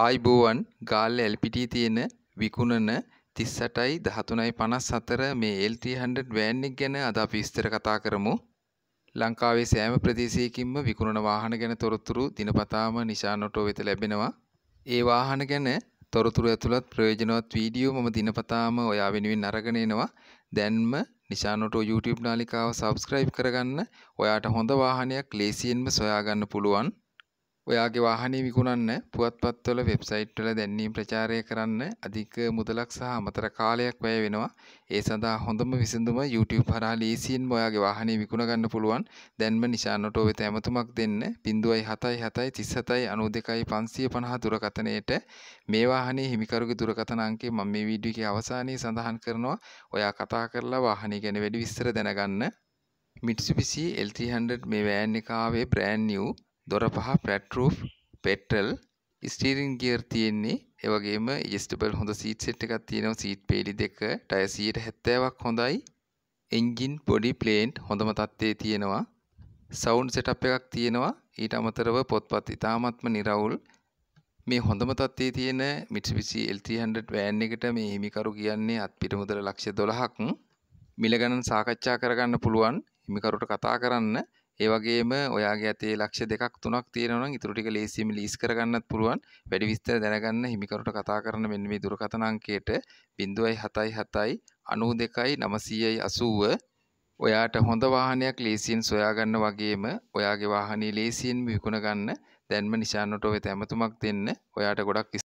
ආයිබෝවන් ගාල්ල එල්පිටී තියෙන විකුණන තිස්සටයි දහතුනයි පනස් සතර මේ එල්ටහන්ඩ වෑන්නෙක් ගැන අද පිස්තර කතා කරමු ලංකාවේ සෑම ප්‍රදේශයකින්ම විකුණන වාහන ගැන තොරතුරු දිනපතාම නිශානොටෝ වෙත ලැබෙනවා ඒ වාහන ගැන තොරතුරු ඇතුළත් ප්‍රයෝජනවත් වීඩියෝ මම දිනපතාම ඔයා වෙනුවෙන් අරගෙනනවා දැන්ම නිශානොටෝ YouTube නාලිකාව සබස්ක්‍රයිබ් කරගන්න ඔයාට හොඳ වාහනයක් ලේසියෙන්ම සොයාගන්න පුළුවන් ඔයාගේ වාහනේ විකුණන්න පුවත්පත්වල වෙබ්සයිට් වල දැන්වීම් ප්‍රචාරය කරන්න අධික මුදලක් සහ අමතර කාලයක් වැය වෙනවා. ඒ සඳහා හොඳම විසඳුම YouTube හරහා ලීසියෙන් ඔයාගේ වාහනේ විකුණ ගන්න පුළුවන්. දැන්ම නිශානට වෙත ඇමතුමක් දෙන්න 0.77379250 දුරකථනයට මේ වාහනේ හිමිකරුගේ දුරකථන අංකය මම මේ වීඩියෝ එකේ අවසානයේ සඳහන් කරනවා. ඔයා කතා කරලා වාහනේ ගැන වැඩි විස්තර දැනගන්න මිටසිපිසි L300 මේ වෑන් එකාවේ බ්‍රෑන් නිව් දොර පහ flat roof petrol steering gear තියෙන්නේ ඒ වගේම එජස්ටබල් හොඳ සීට් සෙට් එකක් තියෙනවා සීට් පේලි දෙක ටයර් 70ක් හොඳයි එන්ජින් බොඩි ප්ලේන්ට් හොඳම තත්ත්වයේ තියෙනවා සවුන්ඩ් සෙටප් එකක් තියෙනවා ඊට අමතරව පොත්පත් ඉතාමත්ම නිරවුල් මේ හොඳම තත්ත්වයේ තියෙන මිට්විසි LT100 වෑන් එකට මේ හිමිකරු කියන්නේ අත්පිට මුදල ලක්ෂ 12ක් මිල ගණන් සාකච්ඡා කරගන්න පුළුවන් හිමිකරුට කතා කරන්න ඒවගේම ඔයාගේ ඇතේ ලක්ෂ දෙකක් තුනක් තියෙනවන ඉතුරටික ලේසිම ලිස් කරගන්නත් පුළුවන් වැඩි විස්තර දැනගන්න හිමිකරුට කතා කරන මෙන්න මේ දුරකතනංකයට බිඳුවයි හතයි හතයි අනූ දෙකයි නමසීයයි අසූුව ඔයාට හොඳ වාහනයක් ලේසින් සොයාගන්න වගේම ඔයාගේ වාහනී ලේසියෙන් විකුණගන්න දැන්ම නිශාන්නට ඔය තැමතුමක් දෙන්න ඔයාට ගොඩක්